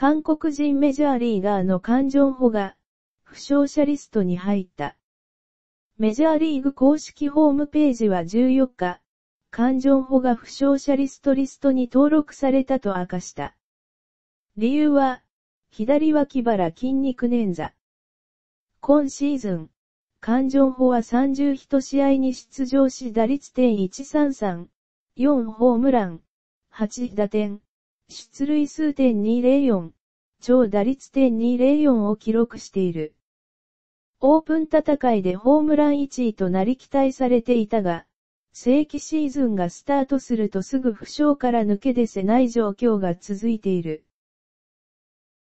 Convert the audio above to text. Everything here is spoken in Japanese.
韓国人メジャーリーガーのカンジョンホが、負傷者リストに入った。メジャーリーグ公式ホームページは14日、カンジョンホが負傷者リストリストに登録されたと明かした。理由は、左脇腹筋肉捻挫。今シーズン、カンジョンホは31試合に出場し打率点133、4ホームラン、8打点、出塁数点204、超打率点204を記録している。オープン戦いでホームラン1位となり期待されていたが、正規シーズンがスタートするとすぐ負傷から抜け出せない状況が続いている。